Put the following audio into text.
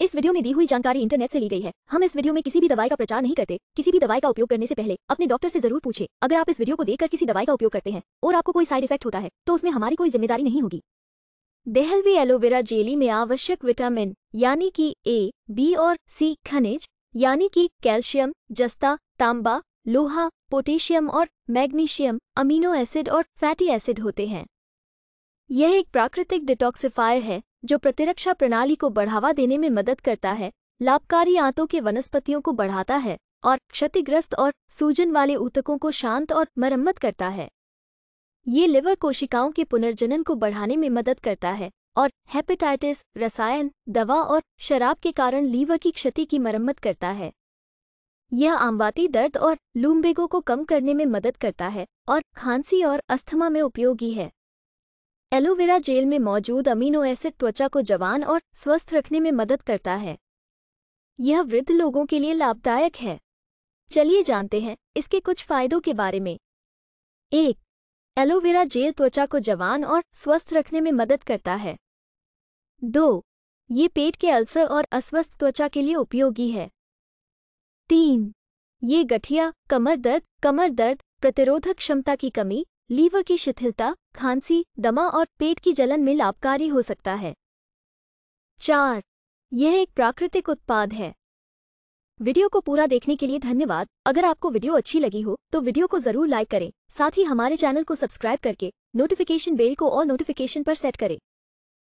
इस वीडियो में दी हुई जानकारी इंटरनेट से ली गई है हम इस वीडियो में किसी भी दवाई का प्रचार नहीं करते किसी भी दवाई का उपयोग करने से पहले अपने डॉक्टर से जरूर पूछे अगर आप इस वीडियो को देखकर किसी दवाई का उपयोग करते हैं और आपको कोई साइड इफेक्ट होता है तो उसमें हमारी कोई जिम्मेदारी नहीं होगी देहलवी एलोवेरा जेली में आवश्यक विटामिन यानी की ए बी और सी खनिज यानी की कैल्शियम जस्ता तांबा लोहा पोटेशियम और मैग्नीशियम अमीनो एसिड और फैटी एसिड होते हैं यह एक प्राकृतिक डिटॉक्सिफायर है जो प्रतिरक्षा प्रणाली को बढ़ावा देने में मदद करता है लाभकारी आंतों के वनस्पतियों को बढ़ाता है और क्षतिग्रस्त और सूजन वाले ऊतकों को शांत और मरम्मत करता है ये लिवर कोशिकाओं के पुनर्जनन को बढ़ाने में मदद करता है और हेपेटाइटिस रसायन दवा और शराब के कारण लीवर की क्षति की मरम्मत करता है यह आमवाती दर्द और लूम्बेगो को कम करने में मदद करता है और खांसी और अस्थमा में उपयोगी है एलोवेरा जेल में मौजूद अमीनो एसिड त्वचा को जवान और स्वस्थ रखने में मदद करता है यह वृद्ध लोगों के लिए लाभदायक है चलिए जानते हैं इसके कुछ फायदों के बारे में एक एलोवेरा जेल त्वचा को जवान और स्वस्थ रखने में मदद करता है दो ये पेट के अल्सर और अस्वस्थ त्वचा के लिए उपयोगी है तीन ये गठिया कमर दर्द कमर दर्द प्रतिरोधक क्षमता की कमी लीवर की शिथिलता खांसी दमा और पेट की जलन में लाभकारी हो सकता है चार यह एक प्राकृतिक उत्पाद है वीडियो को पूरा देखने के लिए धन्यवाद अगर आपको वीडियो अच्छी लगी हो तो वीडियो को जरूर लाइक करें साथ ही हमारे चैनल को सब्सक्राइब करके नोटिफिकेशन बेल को और नोटिफिकेशन पर सेट करें